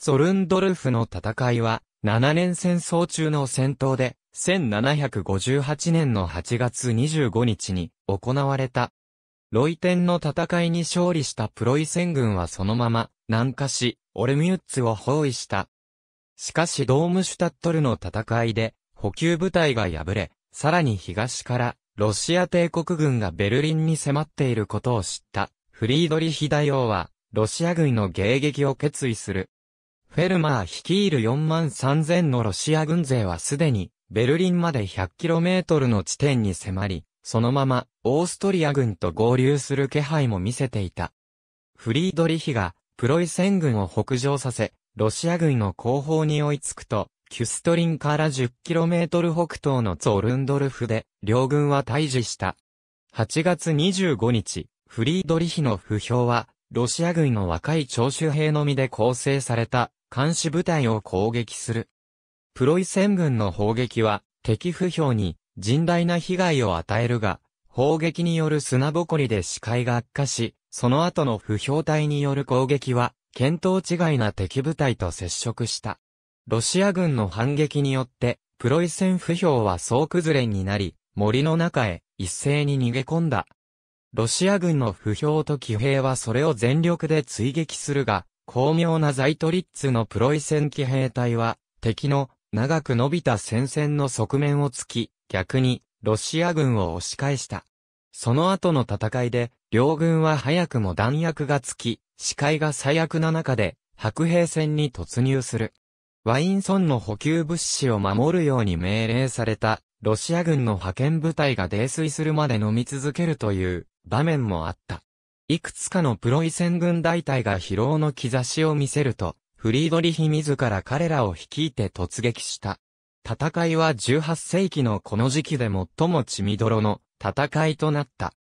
ゾルンドルフの戦いは、7年戦争中の戦闘で、1758年の8月25日に行われた。ロイテンの戦いに勝利したプロイセン軍はそのまま南下し、オルミュッツを包囲した。しかしドームシュタットルの戦いで補給部隊が敗れ、さらに東からロシア帝国軍がベルリンに迫っていることを知ったフリードリヒ大王はロシア軍の迎撃を決意する。フェルマー率いる4万3000のロシア軍勢はすでに、ベルリンまで 100km の地点に迫り、そのまま、オーストリア軍と合流する気配も見せていた。フリードリヒが、プロイセン軍を北上させ、ロシア軍の後方に追いつくと、キュストリンから 10km 北東のツルンドルフで、両軍は退治した。8月25日、フリードリヒの不評は、ロシア軍の若い徴収兵のみで構成された監視部隊を攻撃する。プロイセン軍の砲撃は敵不評に甚大な被害を与えるが、砲撃による砂ぼこりで視界が悪化し、その後の不評隊による攻撃は、見当違いな敵部隊と接触した。ロシア軍の反撃によって、プロイセン不評は総崩れになり、森の中へ一斉に逃げ込んだ。ロシア軍の不評と騎兵はそれを全力で追撃するが、巧妙なザイトリッツのプロイセン騎兵隊は、敵の長く伸びた戦線の側面を突き、逆にロシア軍を押し返した。その後の戦いで、両軍は早くも弾薬がつき、視界が最悪な中で、白兵戦に突入する。ワインソンの補給物資を守るように命令された、ロシア軍の派遣部隊が泥酔するまで飲み続けるという場面もあった。いくつかのプロイセン軍大隊が疲労の兆しを見せると、フリードリヒ自ら彼らを率いて突撃した。戦いは18世紀のこの時期で最も血みどろの戦いとなった。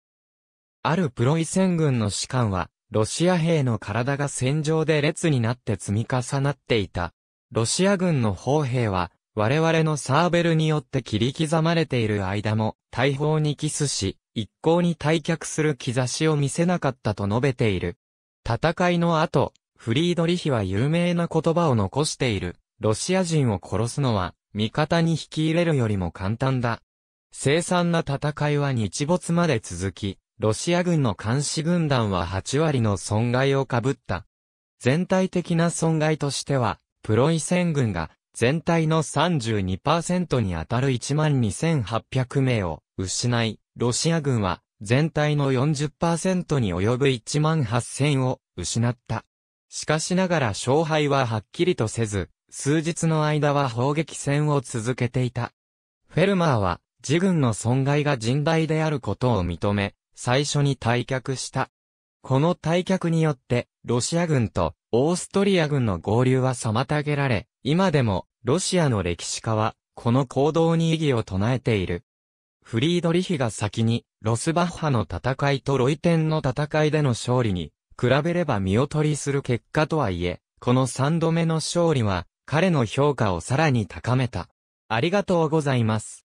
あるプロイセン軍の士官は、ロシア兵の体が戦場で列になって積み重なっていた。ロシア軍の砲兵は、我々のサーベルによって切り刻まれている間も、大砲にキスし、一向に退却する兆しを見せなかったと述べている。戦いの後、フリードリヒは有名な言葉を残している。ロシア人を殺すのは、味方に引き入れるよりも簡単だ。凄惨な戦いは日没まで続き、ロシア軍の監視軍団は8割の損害をかぶった。全体的な損害としては、プロイセン軍が全体の32%に当たる12,800名を失い、ロシア軍は全体の40%に及ぶ18,000を失った。しかしながら勝敗ははっきりとせず、数日の間は砲撃戦を続けていた。フェルマーは、自軍の損害が甚大であることを認め、最初に退却した。この退却によって、ロシア軍とオーストリア軍の合流は妨げられ、今でもロシアの歴史家は、この行動に異議を唱えている。フリードリヒが先に、ロスバッハの戦いとロイテンの戦いでの勝利に、比べれば見劣りする結果とはいえ、この3度目の勝利は、彼の評価をさらに高めた。ありがとうございます。